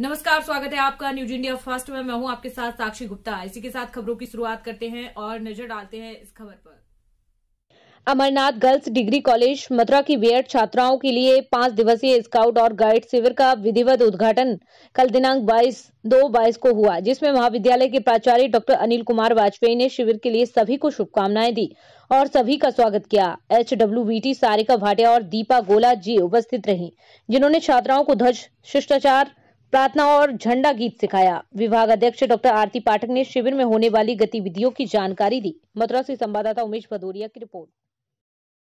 नमस्कार स्वागत है आपका न्यूज इंडिया फर्स्ट में मैं हूं आपके साथ साक्षी गुप्ता इसी के साथ खबरों की शुरुआत करते हैं और नजर डालते हैं इस खबर पर Amarnath girls degree college Mathura की बीएड छात्राओं के लिए पांच दिवसीय स्काउट और गाइड शिविर का विधिवत उद्घाटन कल दिनांक 22 दो बाईस को हुआ जिसमें महाविद्यालय के प्राचार्य डॉक्टर अनिल कुमार वाजपेयी ने शिविर के लिए सभी को शुभकामनाएं दी और सभी का स्वागत किया H W B T Sarika Bhatia और दीपा गोला जी उपस्थित रही जिन्होंने छात्राओं को ध्वज शिष्टाचार प्रार्थना और झंडा गीत सिखाया विभाग अध्यक्ष डॉक्टर आरती पाठक ने शिविर में होने वाली गतिविधियों की जानकारी दी मथुरा से संवाददाता उमेश भदौरिया की रिपोर्ट